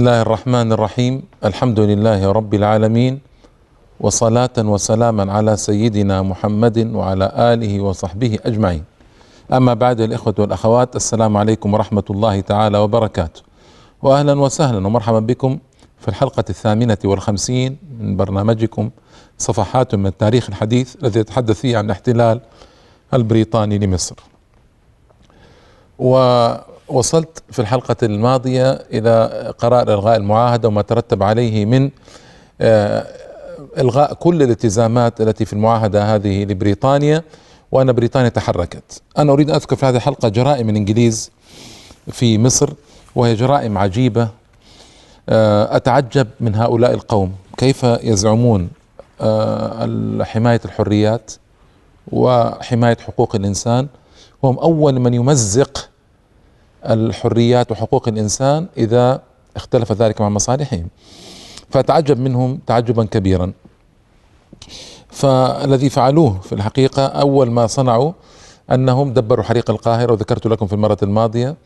الله الرحمن الرحيم الحمد لله رب العالمين وصلاة وسلاما على سيدنا محمد وعلى آله وصحبه أجمعين أما بعد الإخوة والأخوات السلام عليكم ورحمة الله تعالى وبركاته وأهلا وسهلا ومرحبا بكم في الحلقة الثامنة والخمسين من برنامجكم صفحات من التاريخ الحديث الذي يتحدث فيه عن الاحتلال البريطاني لمصر و وصلت في الحلقة الماضية إلى قرار إلغاء المعاهدة وما ترتب عليه من آه، إلغاء كل الالتزامات التي في المعاهدة هذه لبريطانيا وأن بريطانيا تحركت أنا أريد أن أذكر في هذه الحلقة جرائم الإنجليز في مصر وهي جرائم عجيبة آه، أتعجب من هؤلاء القوم كيف يزعمون آه، حماية الحريات وحماية حقوق الإنسان وهم أول من يمزق الحريات وحقوق الإنسان إذا اختلف ذلك مع مصالحهم فتعجب منهم تعجبا كبيرا فالذي فعلوه في الحقيقة أول ما صنعوا أنهم دبروا حريق القاهرة وذكرت لكم في المرة الماضية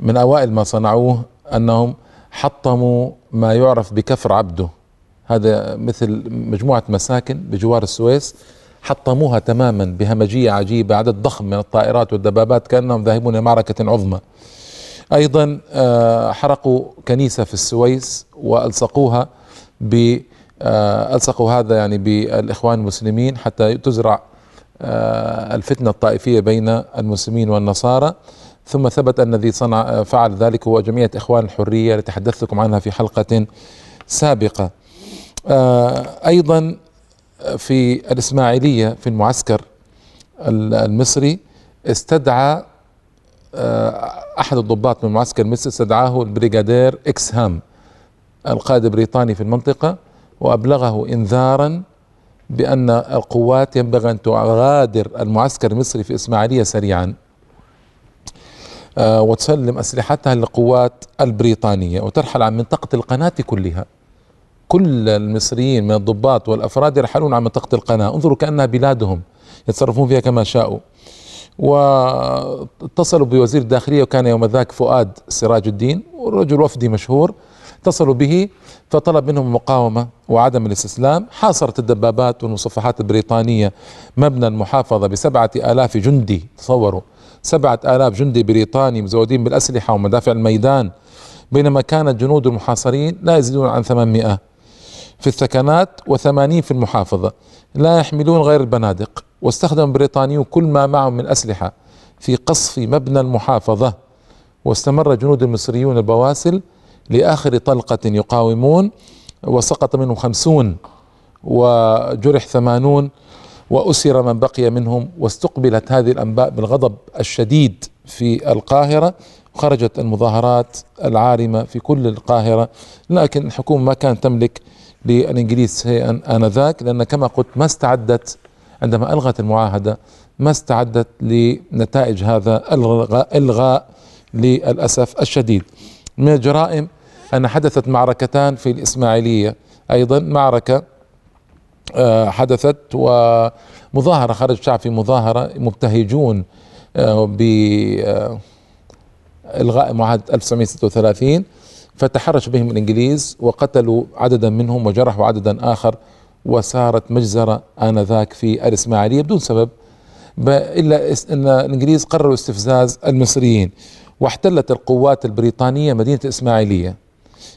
من أوائل ما صنعوه أنهم حطموا ما يعرف بكفر عبده هذا مثل مجموعة مساكن بجوار السويس حطموها تماما بهمجية عجيبة عدد ضخم من الطائرات والدبابات كأنهم ذاهبون لمعركة عظمى أيضا آه، حرقوا كنيسة في السويس وألصقوها ب آه، ألصقوا هذا يعني بالإخوان المسلمين حتى تزرع آه، الفتنة الطائفية بين المسلمين والنصارى ثم ثبت أن الذي صنع فعل ذلك هو جمعية إخوان الحرية التي تحدثتكم لكم عنها في حلقة سابقة أيضا في الإسماعيلية في المعسكر المصري استدعى آه، أحد الضباط من المعسكر المصري استدعاه البريغادير إكس هام القائد البريطاني في المنطقة وأبلغه إنذارا بأن القوات ينبغي أن تغادر المعسكر المصري في إسماعيلية سريعا آه، وتسلم أسلحتها للقوات البريطانية وترحل عن منطقة القناة كلها كل المصريين من الضباط والأفراد يرحلون عن منطقة القناة انظروا كأنها بلادهم يتصرفون فيها كما شاءوا واتصلوا بوزير الداخلية وكان يوم ذاك فؤاد سراج الدين رجل وفدي مشهور اتصلوا به فطلب منهم المقاومة وعدم الاستسلام حاصرت الدبابات والمصفحات البريطانية مبنى المحافظة بسبعة آلاف جندي تصوروا سبعة آلاف جندي بريطاني مزودين بالأسلحة ومدافع الميدان بينما كانت جنود المحاصرين لا يزيدون عن 800 في الثكنات وثمانين في المحافظة لا يحملون غير البنادق واستخدم البريطانيون كل ما معهم من أسلحة في قصف مبنى المحافظة واستمر جنود المصريون البواسل لآخر طلقة يقاومون وسقط منهم خمسون وجرح ثمانون وأسر من بقي منهم واستقبلت هذه الأنباء بالغضب الشديد في القاهرة خرجت المظاهرات العارمة في كل القاهرة لكن الحكومة ما كانت تملك للإنجليز آنذاك لأن كما قلت ما استعدت عندما ألغت المعاهدة ما استعدت لنتائج هذا الغاء, الغاء للأسف الشديد من الجرائم أن حدثت معركتان في الإسماعيلية أيضا معركة آه، حدثت ومظاهرة خرج شعب في مظاهرة مبتهجون آه، ب آه، إلغاء معاهدة 1936 فتحرش بهم الإنجليز وقتلوا عددا منهم وجرحوا عددا آخر وسارت مجزرة آنذاك في الإسماعيلية بدون سبب إلا أن الإنجليز قرروا استفزاز المصريين واحتلت القوات البريطانية مدينة الإسماعيلية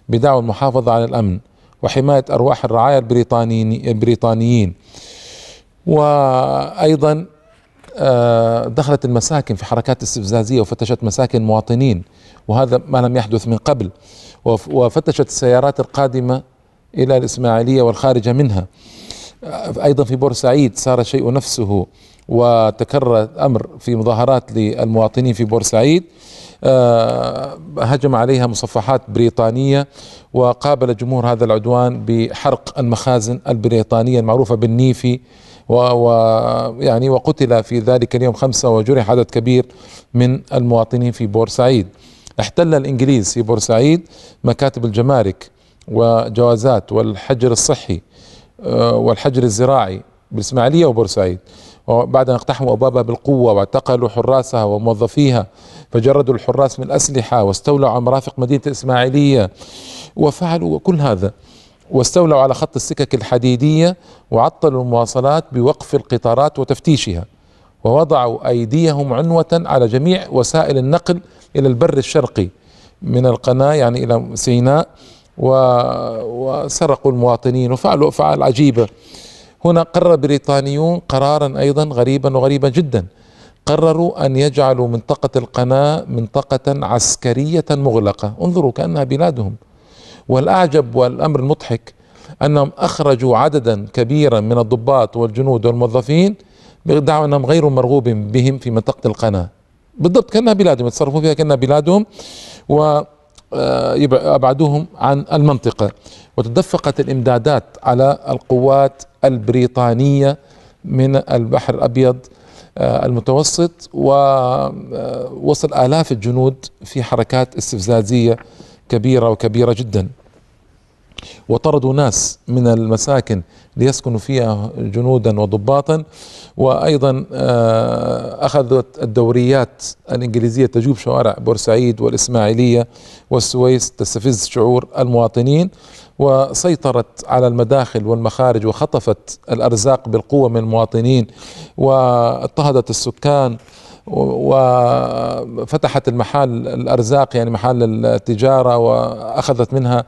بدعوى المحافظة على الأمن وحماية أرواح الرعايا البريطانيين وأيضا آه، دخلت المساكن في حركات استفزازية وفتشت مساكن مواطنين وهذا ما لم يحدث من قبل وفتشت السيارات القادمة إلى الإسماعيلية والخارجة منها أيضا في بورسعيد صار شيء نفسه وتكرر الأمر في مظاهرات للمواطنين في بورسعيد آه، هجم عليها مصفحات بريطانية وقابل جمهور هذا العدوان بحرق المخازن البريطانية المعروفة بالنيفي ويعني وقتل في ذلك اليوم خمسة وجرح عدد كبير من المواطنين في بورسعيد احتل الإنجليز في بورسعيد مكاتب الجمارك وجوازات والحجر الصحي آه، والحجر الزراعي بالإسماعيلية وبورسعيد وبعد أن اقتحموا أبوابها بالقوة واعتقلوا حراسها وموظفيها فجردوا الحراس من الأسلحة واستولوا على مرافق مدينة الإسماعيلية وفعلوا كل هذا واستولوا على خط السكك الحديدية وعطلوا المواصلات بوقف القطارات وتفتيشها ووضعوا أيديهم عنوة على جميع وسائل النقل إلى البر الشرقي من القناة يعني إلى سيناء و... وسرقوا المواطنين وفعلوا أفعال عجيبة هنا قرر بريطانيون قرارا أيضا غريبا وغريبا جدا قرروا أن يجعلوا منطقة القناة منطقة عسكرية مغلقة انظروا كأنها بلادهم والأعجب والأمر المضحك أنهم أخرجوا عددا كبيرا من الضباط والجنود والموظفين بيدعوا انهم غير مرغوب بهم في منطقه القناه بالضبط كانها بلادهم يتصرفوا فيها كانها بلادهم و آه، ابعدوهم عن المنطقه وتدفقت الامدادات على القوات البريطانيه من البحر الابيض آه، المتوسط ووصل آه، آلاف الجنود في حركات استفزازية كبيرة وكبيرة جدا وطردوا ناس من المساكن ليسكنوا فيها جنودا وضباطا وايضا آه، اخذت الدوريات الانجليزيه تجوب شوارع بورسعيد والاسماعيليه والسويس تستفز شعور المواطنين وسيطرت على المداخل والمخارج وخطفت الارزاق بالقوه من المواطنين واضطهدت السكان وفتحت المحال الارزاق يعني محل التجاره واخذت منها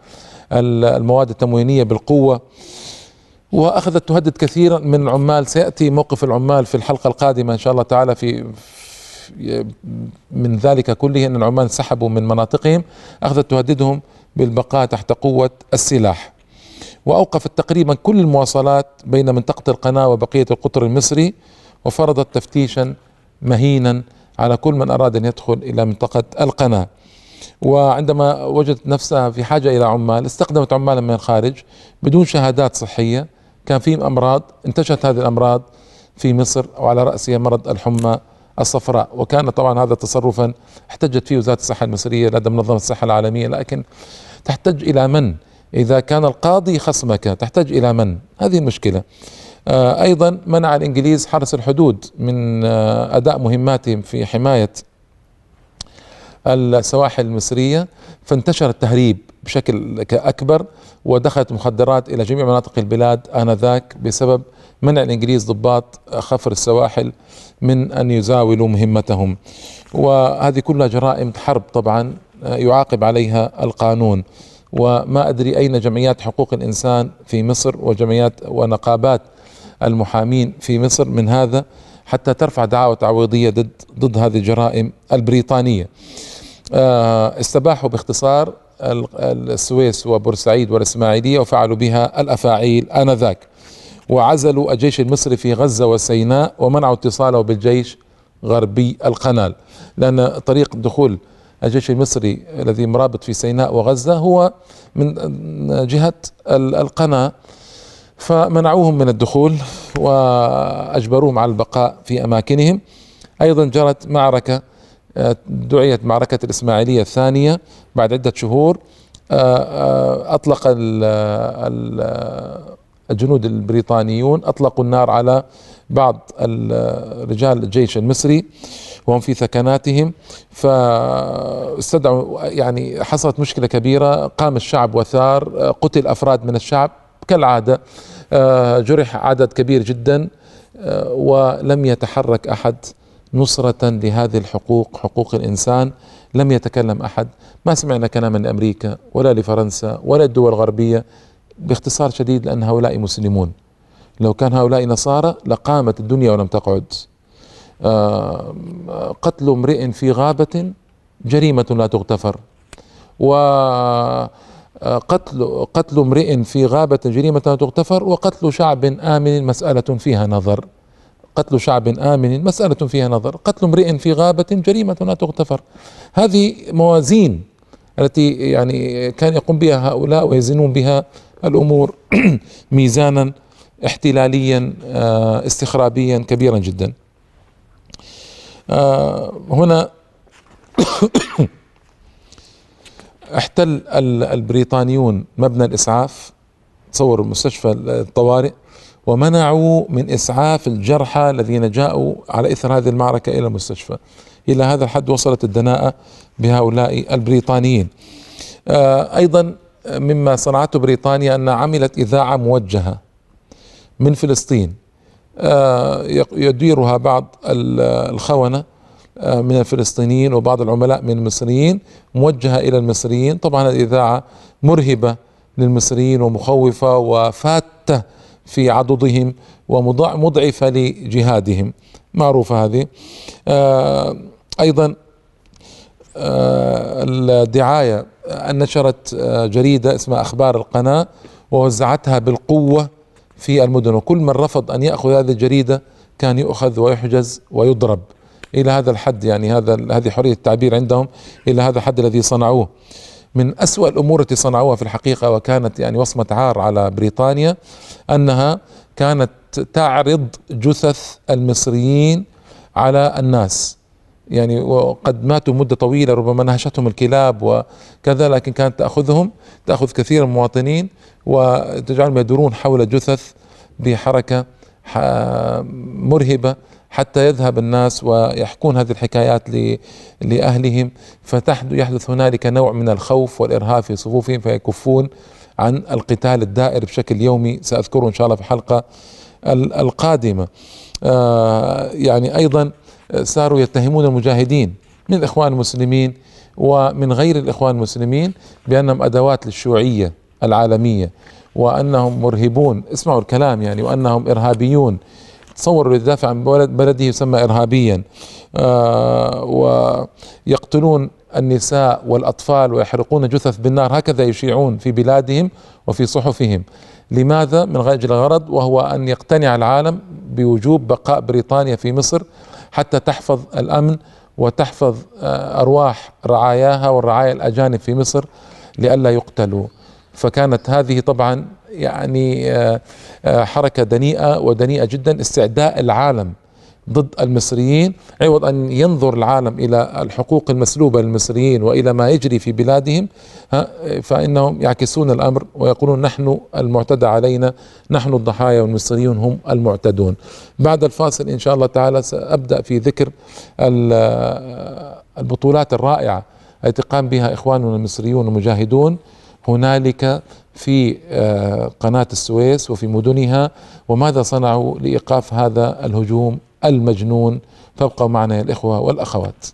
المواد التموينية بالقوة واخذت تهدد كثيرا من العمال سياتي موقف العمال في الحلقه القادمه ان شاء الله تعالى في من ذلك كله ان العمال سحبوا من مناطقهم اخذت تهددهم بالبقاء تحت قوه السلاح واوقفت تقريبا كل المواصلات بين منطقه القناه وبقيه القطر المصري وفرضت تفتيشا مهينا على كل من اراد ان يدخل الى منطقه القناه وعندما وجدت نفسها في حاجة إلى عمال استخدمت عمالا من الخارج بدون شهادات صحية كان فيهم أمراض انتشرت هذه الأمراض في مصر وعلى رأسها مرض الحمى الصفراء وكان طبعا هذا تصرفا احتجت فيه وزارة الصحة المصرية لدى منظمة الصحة العالمية لكن تحتج إلى من إذا كان القاضي خصمك تحتج إلى من هذه المشكلة آه، أيضا منع الإنجليز حرس الحدود من آه، أداء مهماتهم في حماية السواحل المصرية فانتشر التهريب بشكل أكبر ودخلت مخدرات إلى جميع مناطق البلاد آنذاك بسبب منع الإنجليز ضباط خفر السواحل من أن يزاولوا مهمتهم وهذه كلها جرائم حرب طبعا آه، يعاقب عليها القانون وما أدري أين جمعيات حقوق الإنسان في مصر وجمعيات ونقابات المحامين في مصر من هذا حتى ترفع دعاوى تعويضية ضد ضد هذه الجرائم البريطانية آه، استباحوا باختصار السويس وبورسعيد والاسماعيليه وفعلوا بها الافاعيل انذاك وعزلوا الجيش المصري في غزه وسيناء ومنعوا اتصاله بالجيش غربي القنال لان طريق دخول الجيش المصري الذي مرابط في سيناء وغزه هو من جهه القناه فمنعوهم من الدخول واجبروهم على البقاء في اماكنهم ايضا جرت معركه آه، دعيت معركة الإسماعيلية الثانية بعد عدة شهور آه، آه، أطلق الجنود البريطانيون أطلقوا النار على بعض رجال الجيش المصري وهم في ثكناتهم فاستدعوا يعني حصلت مشكلة كبيرة قام الشعب وثار قتل أفراد من الشعب كالعادة جرح عدد كبير جدا ولم يتحرك أحد نصرة لهذه الحقوق حقوق الإنسان لم يتكلم أحد ما سمعنا كلاما لأمريكا ولا لفرنسا ولا الدول الغربية باختصار شديد لأن هؤلاء مسلمون لو كان هؤلاء نصارى لقامت الدنيا ولم تقعد آه، قتل امرئ في غابة جريمة لا تغتفر آه، قتل قتل امرئ في غابة جريمة لا تغتفر وقتل شعب آمن مسألة فيها نظر قتل شعب آمن مسألة فيها نظر قتل امرئ في غابة جريمة لا تغتفر هذه موازين التي يعني كان يقوم بها هؤلاء ويزنون بها الأمور ميزانا احتلاليا آه، استخرابيا كبيرا جدا آه، هنا احتل البريطانيون مبنى الإسعاف تصور مستشفى الطوارئ ومنعوا من إسعاف الجرحى الذين جاءوا على إثر هذه المعركة إلى المستشفى إلى هذا الحد وصلت الدناءة بهؤلاء البريطانيين آه، أيضا مما صنعته بريطانيا أن عملت إذاعة موجهة من فلسطين آه، يديرها بعض الخونة آه، من الفلسطينيين وبعض العملاء من المصريين موجهة إلى المصريين طبعا الإذاعة مرهبة للمصريين ومخوفة وفاتة في عضدهم ومضعفة لجهادهم معروفة هذه آه، أيضا آه، الدعاية نشرت آه، جريدة اسمها أخبار القناة ووزعتها بالقوة في المدن وكل من رفض أن يأخذ هذه الجريدة كان يؤخذ ويحجز ويضرب إلى هذا الحد يعني هذا هذه حرية التعبير عندهم إلى هذا الحد الذي صنعوه من أسوأ الأمور التي صنعوها في الحقيقة وكانت يعني وصمة عار على بريطانيا أنها كانت تعرض جثث المصريين على الناس يعني وقد ماتوا مدة طويلة ربما نهشتهم الكلاب وكذا لكن كانت تأخذهم تأخذ كثير من المواطنين وتجعلهم يدورون حول جثث بحركة مرهبة حتى يذهب الناس ويحكون هذه الحكايات لأهلهم فيحدث هنالك نوع من الخوف والإرهاب في صفوفهم فيكفون عن القتال الدائر بشكل يومي سأذكره إن شاء الله في الحلقة القادمة آه، يعني أيضا آه، صاروا يتهمون المجاهدين من الإخوان المسلمين ومن غير الإخوان المسلمين بأنهم أدوات للشيوعية العالمية وأنهم مرهبون اسمعوا الكلام يعني وأنهم إرهابيون تصور اللي يدافع عن بلده يسمى إرهابيا آه، ويقتلون النساء والأطفال ويحرقون جثث بالنار هكذا يشيعون في بلادهم وفي صحفهم لماذا من غير الغرض وهو أن يقتنع العالم بوجوب بقاء بريطانيا في مصر حتى تحفظ الأمن وتحفظ آه، أرواح رعاياها والرعايا الأجانب في مصر لئلا يقتلوا فكانت هذه طبعا يعني آه، آه، حركة دنيئة ودنيئة جدا استعداء العالم ضد المصريين عوض أن ينظر العالم إلى الحقوق المسلوبة للمصريين وإلى ما يجري في بلادهم فإنهم يعكسون الأمر ويقولون نحن المعتدى علينا نحن الضحايا والمصريون هم المعتدون بعد الفاصل إن شاء الله تعالى سأبدأ في ذكر آه، البطولات الرائعة التي قام بها إخواننا المصريون المجاهدون هنالك في آه، قناة السويس وفي مدنها وماذا صنعوا لإيقاف هذا الهجوم المجنون فابقوا معنا يا الإخوة والأخوات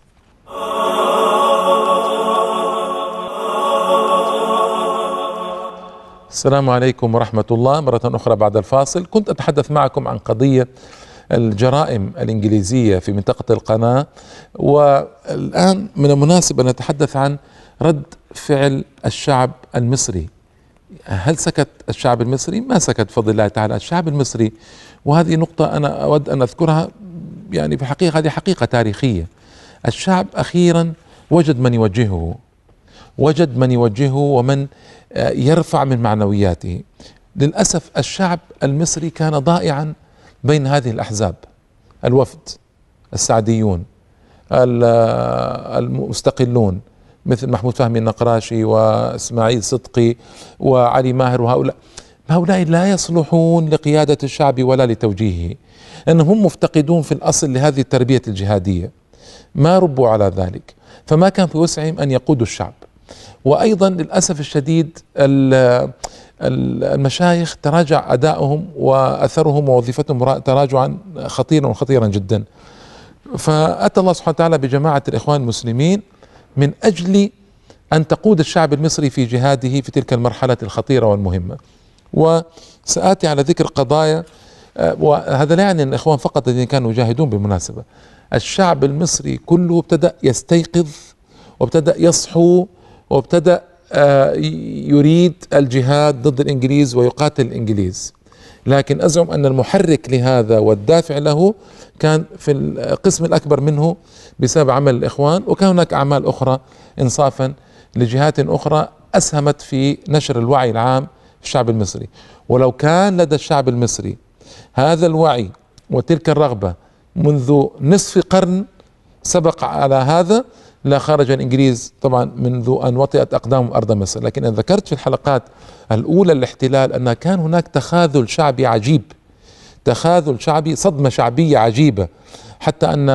السلام عليكم ورحمة الله مرة أخرى بعد الفاصل كنت أتحدث معكم عن قضية الجرائم الإنجليزية في منطقة القناة والآن من المناسب أن نتحدث عن رد فعل الشعب المصري هل سكت الشعب المصري؟ ما سكت بفضل الله تعالى الشعب المصري وهذه نقطة أنا أود أن أذكرها يعني في حقيقة هذه حقيقة تاريخية الشعب أخيرا وجد من يوجهه وجد من يوجهه ومن آه، يرفع من معنوياته للأسف الشعب المصري كان ضائعا بين هذه الأحزاب الوفد السعديون آه، المستقلون مثل محمود فهمي النقراشي واسماعيل صدقي وعلي ماهر وهؤلاء هؤلاء لا يصلحون لقيادة الشعب ولا لتوجيهه لأنهم مفتقدون في الأصل لهذه التربية الجهادية ما ربوا على ذلك فما كان في وسعهم أن يقودوا الشعب وأيضا للأسف الشديد المشايخ تراجع أدائهم وأثرهم ووظيفتهم تراجعا خطيرا خطيرا جدا فأتى الله سبحانه وتعالى بجماعة الإخوان المسلمين من اجل ان تقود الشعب المصري في جهاده في تلك المرحله الخطيره والمهمه. وساتي على ذكر قضايا آه، وهذا لا يعني الاخوان فقط الذين كانوا يجاهدون بالمناسبه. الشعب المصري كله ابتدا يستيقظ وابتدا يصحو وابتدا آه، يريد الجهاد ضد الانجليز ويقاتل الانجليز. لكن أزعم أن المحرك لهذا والدافع له كان في القسم الأكبر منه بسبب عمل الإخوان وكان هناك أعمال أخرى إنصافا لجهات أخرى أسهمت في نشر الوعي العام في الشعب المصري ولو كان لدى الشعب المصري هذا الوعي وتلك الرغبة منذ نصف قرن سبق على هذا لا خرج الانجليز طبعا منذ ان وطئت اقدام ارض مصر لكن انا ذكرت في الحلقات الاولى الاحتلال ان كان هناك تخاذل شعبي عجيب تخاذل شعبي صدمه شعبيه عجيبه حتى ان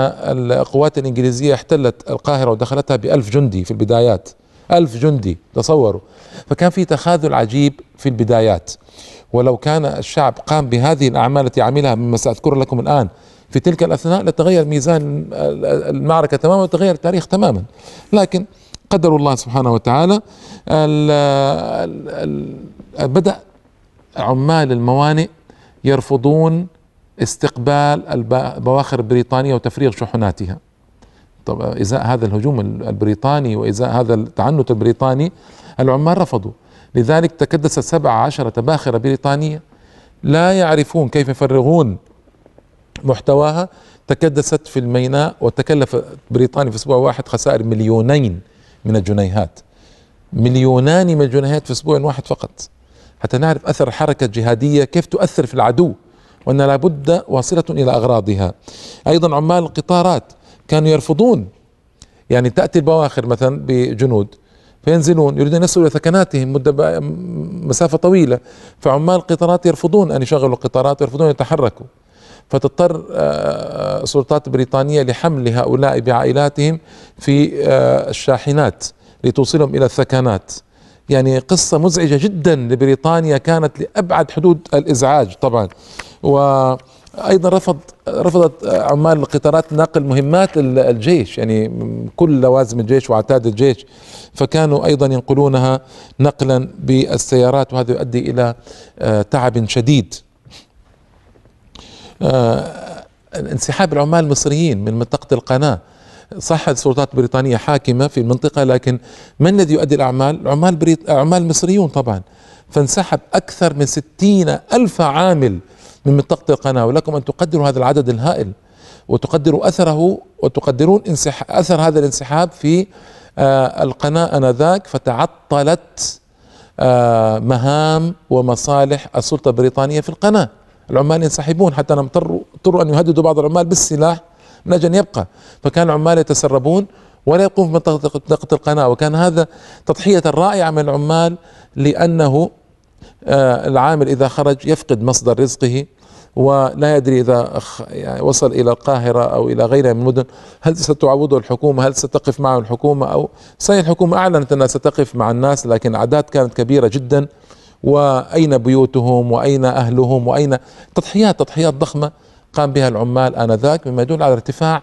القوات الانجليزيه احتلت القاهره ودخلتها بألف جندي في البدايات ألف جندي تصوروا فكان في تخاذل عجيب في البدايات ولو كان الشعب قام بهذه الأعمال التي عملها مما سأذكر لكم الآن في تلك الأثناء لتغير ميزان المعركة تماما وتغير التاريخ تماما لكن قدر الله سبحانه وتعالى الـ الـ الـ بدأ عمال الموانئ يرفضون استقبال البواخر البريطانية وتفريغ شحناتها طب إزاء هذا الهجوم البريطاني وإزاء هذا التعنت البريطاني العمال رفضوا لذلك تكدست سبع عشرة باخرة بريطانية لا يعرفون كيف يفرغون محتواها تكدست في الميناء وتكلف بريطانيا في اسبوع واحد خسائر مليونين من الجنيهات مليونان من الجنيهات في اسبوع واحد فقط حتى نعرف اثر حركه جهاديه كيف تؤثر في العدو وان لابد واصله الى اغراضها ايضا عمال القطارات كانوا يرفضون يعني تاتي البواخر مثلا بجنود فينزلون يريدون ان يصلوا الى ثكناتهم مده مسافه طويله فعمال القطارات يرفضون ان يشغلوا القطارات ويرفضون ان يتحركوا فتضطر آه، آه، سلطات بريطانية لحمل هؤلاء بعائلاتهم في آه، الشاحنات لتوصلهم إلى الثكنات يعني قصة مزعجة جدا لبريطانيا كانت لأبعد حدود الإزعاج طبعا و ايضا رفض رفضت عمال القطارات نقل مهمات الجيش يعني كل لوازم الجيش وعتاد الجيش فكانوا ايضا ينقلونها نقلا بالسيارات وهذا يؤدي الى تعب شديد آه، انسحاب العمال المصريين من منطقة القناة صح السلطات البريطانية حاكمة في المنطقة لكن من الذي يؤدي الأعمال؟ عمال بريط... عمال مصريون طبعا فانسحب أكثر من ستين ألف عامل من منطقة القناة ولكم أن تقدروا هذا العدد الهائل وتقدروا أثره وتقدرون انسح... أثر هذا الانسحاب في آه القناة أنذاك فتعطلت آه مهام ومصالح السلطة البريطانية في القناة العمال ينسحبون حتى انهم اضطروا ان يهددوا بعض العمال بالسلاح من اجل ان يبقى فكان العمال يتسربون ولا يقوم بمنطقة القناة وكان هذا تضحية رائعة من العمال لأنه آه، العامل إذا خرج يفقد مصدر رزقه ولا يدري إذا يعني وصل إلى القاهرة أو إلى غيرها من المدن هل ستعوضه الحكومة هل ستقف معه الحكومة أو صحيح الحكومة أعلنت أنها ستقف مع الناس لكن أعداد كانت كبيرة جدا واين بيوتهم واين اهلهم واين تضحيات تضحيات ضخمه قام بها العمال انذاك مما يدل على ارتفاع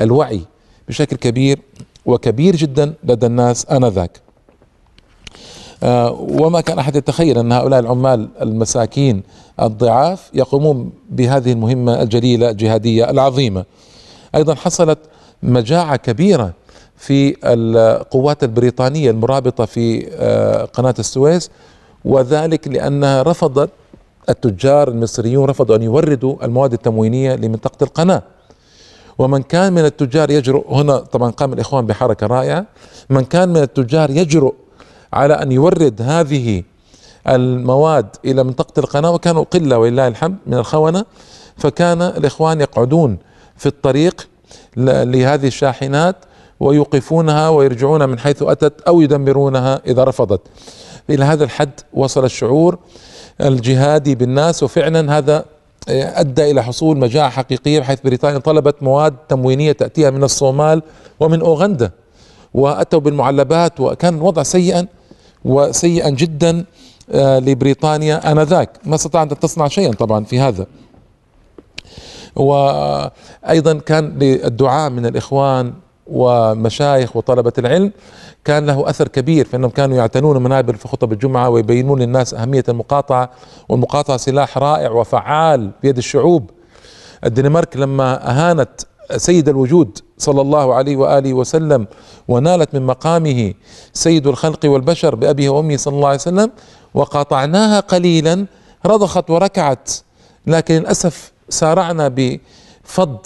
الوعي بشكل كبير وكبير جدا لدى الناس انذاك آه، وما كان احد يتخيل ان هؤلاء العمال المساكين الضعاف يقومون بهذه المهمه الجليله الجهاديه العظيمه. ايضا حصلت مجاعه كبيره في القوات البريطانيه المرابطه في آه، قناه السويس وذلك لأنها رفضت التجار المصريون رفضوا أن يوردوا المواد التموينية لمنطقة القناة ومن كان من التجار يجرؤ هنا طبعا قام الإخوان بحركة رائعة من كان من التجار يجرؤ على أن يورد هذه المواد إلى منطقة القناة وكانوا قلة ولله الحمد من الخونة فكان الإخوان يقعدون في الطريق لهذه الشاحنات ويوقفونها ويرجعون من حيث أتت أو يدمرونها إذا رفضت الى هذا الحد وصل الشعور الجهادي بالناس وفعلا هذا آه، ادى الى حصول مجاعه حقيقيه بحيث بريطانيا طلبت مواد تموينيه تاتيها من الصومال ومن اوغندا واتوا بالمعلبات وكان الوضع سيئا وسيئا جدا آه، لبريطانيا انذاك ما استطاعت ان تصنع شيئا طبعا في هذا وايضا كان للدعاء من الاخوان ومشايخ وطلبة العلم كان له أثر كبير فإنهم كانوا يعتنون منابر في خطب الجمعة ويبينون للناس أهمية المقاطعة والمقاطعة سلاح رائع وفعال بيد الشعوب الدنمارك لما أهانت سيد الوجود صلى الله عليه واله وسلم ونالت من مقامه سيد الخلق والبشر بابيه وامه صلى الله عليه وسلم وقاطعناها قليلا رضخت وركعت لكن للاسف سارعنا بفض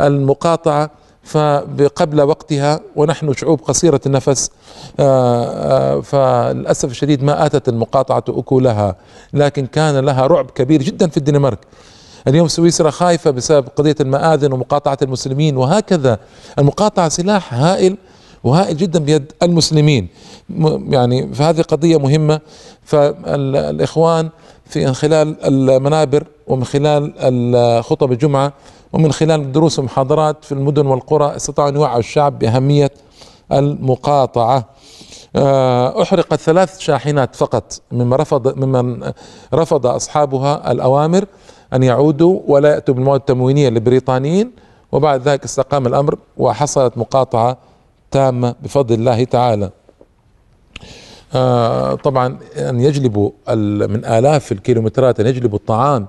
المقاطعه فقبل وقتها ونحن شعوب قصيرة النفس آه، آه، فللأسف الشديد ما آتت المقاطعة أكلها لكن كان لها رعب كبير جدا في الدنمارك اليوم سويسرا خايفة بسبب قضية المآذن ومقاطعة المسلمين وهكذا المقاطعة سلاح هائل وهائل جدا بيد المسلمين يعني فهذه قضية مهمة فالإخوان في من خلال المنابر ومن خلال خطب الجمعة ومن خلال دروس ومحاضرات في المدن والقرى استطاع أن يوعي الشعب بأهمية المقاطعة آه، أحرقت ثلاث شاحنات فقط مما رفض ممن رفض أصحابها الأوامر أن يعودوا ولا يأتوا بالمواد التموينية للبريطانيين وبعد ذلك استقام الأمر وحصلت مقاطعة تامة بفضل الله تعالى آه، طبعا ان يجلبوا من الاف الكيلومترات ان يجلبوا الطعام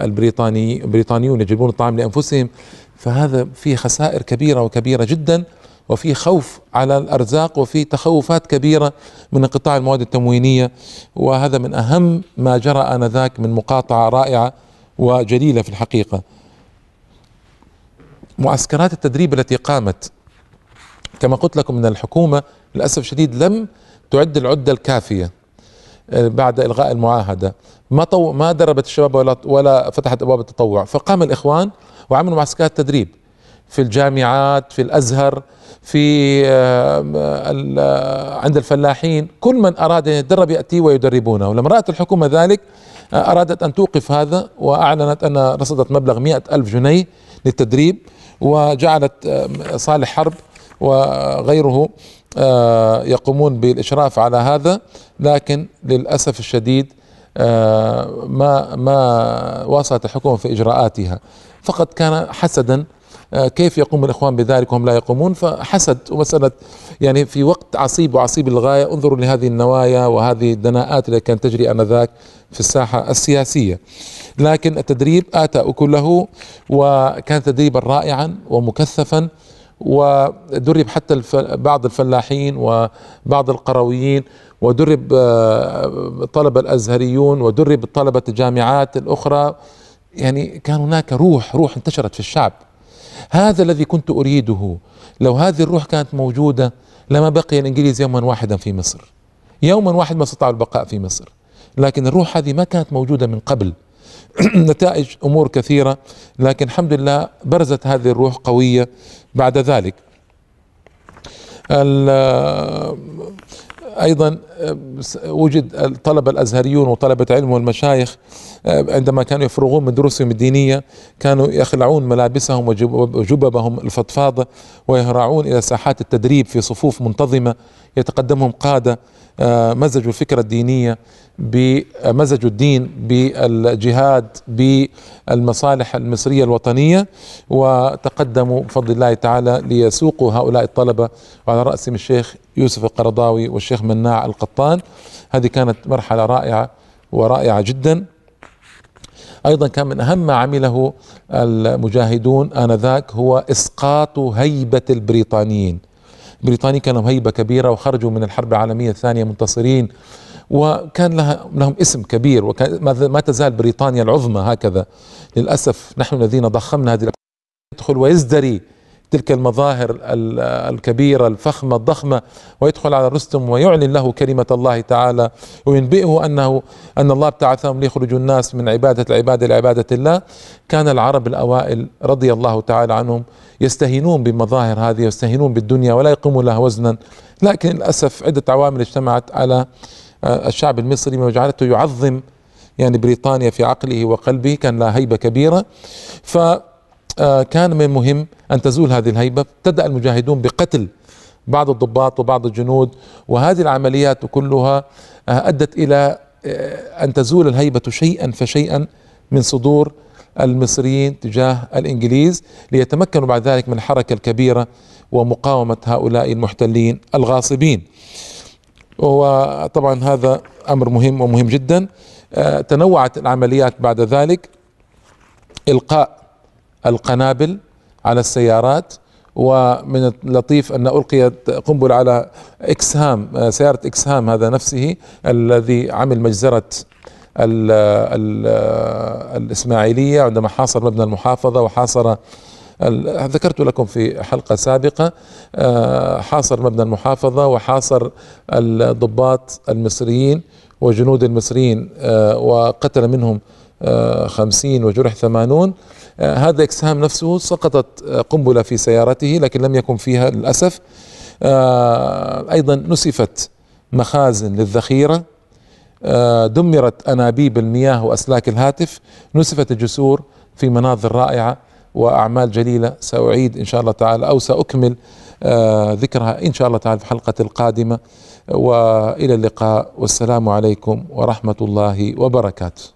البريطاني البريطانيون يجلبون الطعام لانفسهم فهذا في خسائر كبيره وكبيره جدا وفي خوف على الارزاق وفي تخوفات كبيره من انقطاع المواد التموينيه وهذا من اهم ما جرى انذاك من مقاطعه رائعه وجليله في الحقيقه. معسكرات التدريب التي قامت كما قلت لكم ان الحكومه للاسف الشديد لم تعد العده الكافيه آه، بعد الغاء المعاهده ما طو... ما دربت الشباب ولا ولا فتحت ابواب التطوع فقام الاخوان وعملوا معسكرات تدريب في الجامعات في الازهر في آه، آه، عند الفلاحين كل من اراد ان يتدرب ياتي ويدربونه ولما رات الحكومه ذلك ارادت ان توقف هذا واعلنت ان رصدت مبلغ مئة الف جنيه للتدريب وجعلت صالح حرب وغيره آه، يقومون بالاشراف على هذا لكن للاسف الشديد آه، ما ما واصلت الحكومه في اجراءاتها فقد كان حسدا آه، كيف يقوم الاخوان بذلك وهم لا يقومون فحسد ومساله يعني في وقت عصيب وعصيب للغايه انظروا لهذه النوايا وهذه الدناءات التي كانت تجري انذاك في الساحه السياسيه. لكن التدريب اتى اكله وكان تدريبا رائعا ومكثفا ودرب حتى الف... بعض الفلاحين وبعض القرويين ودرب آه، طلبة الأزهريون ودرب طلبة الجامعات الأخرى يعني كان هناك روح روح انتشرت في الشعب هذا الذي كنت أريده لو هذه الروح كانت موجودة لما بقي الإنجليز يوما واحدا في مصر يوما واحد ما استطاعوا البقاء في مصر لكن الروح هذه ما كانت موجودة من قبل نتائج امور كثيره لكن الحمد لله برزت هذه الروح قويه بعد ذلك آه، ايضا آه، وجد الطلبه الازهريون وطلبه علم والمشايخ آه، عندما كانوا يفرغون من دروسهم الدينيه كانوا يخلعون ملابسهم وجببهم الفضفاضه ويهرعون الى ساحات التدريب في صفوف منتظمه يتقدمهم قاده مزجوا الفكرة الدينية بمزجوا الدين بالجهاد بالمصالح المصرية الوطنية وتقدموا بفضل الله تعالى ليسوقوا هؤلاء الطلبة وعلى رأسهم الشيخ يوسف القرضاوي والشيخ مناع القطان هذه كانت مرحلة رائعة ورائعة جدا ايضا كان من اهم ما عمله المجاهدون انذاك هو اسقاط هيبه البريطانيين بريطانيا كانوا هيبة كبيرة وخرجوا من الحرب العالمية الثانية منتصرين وكان لها لهم اسم كبير وكان ما تزال بريطانيا العظمى هكذا للأسف نحن الذين ضخمنا هذه يدخل ويزدري تلك المظاهر الكبيرة الفخمة الضخمة ويدخل على رستم ويعلن له كلمة الله تعالى وينبئه أنه أن الله ابتعثهم ليخرجوا الناس من عبادة العباد لعبادة الله كان العرب الأوائل رضي الله تعالى عنهم يستهينون بمظاهر هذه يستهينون بالدنيا ولا يقيمون لها وزنا لكن للأسف عدة عوامل اجتمعت على آه، الشعب المصري وجعلته يعظم يعني بريطانيا في عقله وقلبه كان لها هيبة كبيرة ف آه، كان من المهم أن تزول هذه الهيبة ابتدأ المجاهدون بقتل بعض الضباط وبعض الجنود وهذه العمليات كلها آه، أدت إلى آه، أن تزول الهيبة شيئا فشيئا من صدور المصريين تجاه الإنجليز ليتمكنوا بعد ذلك من الحركة الكبيرة ومقاومة هؤلاء المحتلين الغاصبين وطبعا هذا أمر مهم ومهم جدا تنوعت العمليات بعد ذلك إلقاء القنابل على السيارات ومن اللطيف ان القيت قنبله على اكسهام سياره اكسهام هذا نفسه الذي عمل مجزره الـ الـ الاسماعيليه عندما حاصر مبنى المحافظه وحاصر ذكرت لكم في حلقه سابقه آه، حاصر مبنى المحافظه وحاصر الضباط المصريين وجنود المصريين آه، وقتل منهم خمسين وجرح ثمانون آه، هذا إكسهام نفسه سقطت آه، قنبلة في سيارته لكن لم يكن فيها للأسف آه، أيضا نسفت مخازن للذخيرة دمرت أنابيب المياه وأسلاك الهاتف نسفت الجسور في مناظر رائعة وأعمال جليلة سأعيد إن شاء الله تعالى أو سأكمل ذكرها إن شاء الله تعالى في الحلقة القادمة وإلى اللقاء والسلام عليكم ورحمة الله وبركاته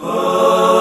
Oh.